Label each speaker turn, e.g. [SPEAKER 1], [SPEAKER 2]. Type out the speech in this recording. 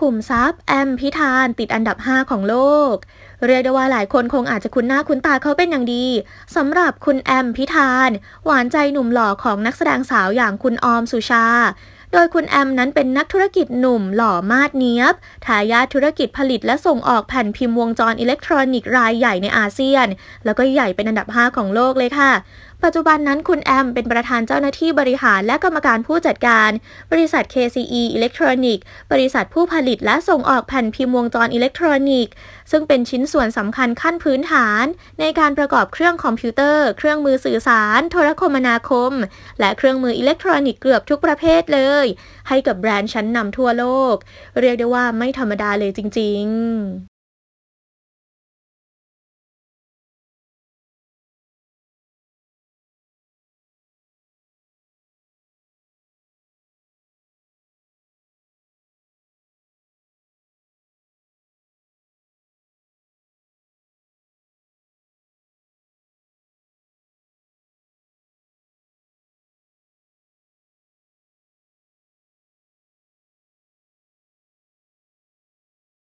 [SPEAKER 1] ขุมทรัพย์แอมพิธานติดอันดับ 5 ของโลก เรียกได้ว่าหลายคนคงอาจจะคุ้นหน้าคุ้นตาเขาเป็นอย่างดี สำหรับคุณแอมพิธาน หวานใจหนุ่มหล่อของนักแสดงสาวอย่างคุณออมสุชา โดยคุณแอมนั้นเป็นนักธุรกิจหนุ่มหล่อมาดเนียบทายาทธุรกิจผลิตและส่งออกแผ่นพิมพ์วงจรอิเล็กทรอนิกส์รายใหญ่ในอาเซียน แล้วก็ใหญ่เป็นอันดับ5ของโลกเลยค่ะปัจจุบันนั้นคุณแอมเป็นประธานเจ้าหน้าที่บริหารและกรรมการผู้จัดการ บริษัท KCE อิเล็กทรอนิกส์บริษัทผู้ผลิตและส่งออกแผ่นพิมพ์วงจรอิเล็กทรอนิกส์ ซึ่งเป็นชิ้นส่วนสำคัญขั้นพื้นฐาน ในการประกอบเครื่องคอมพิวเตอร์ เครื่องมือสื่อสาร โทรคมนาคม และเครื่องมืออิเล็กทรอนิกส์เกือบทุกประเภทเลย ให้กับแบรนด์ชั้นนำทั่วโลก เรียกได้ว่าไม่ธรรมดาเลยจริง ๆ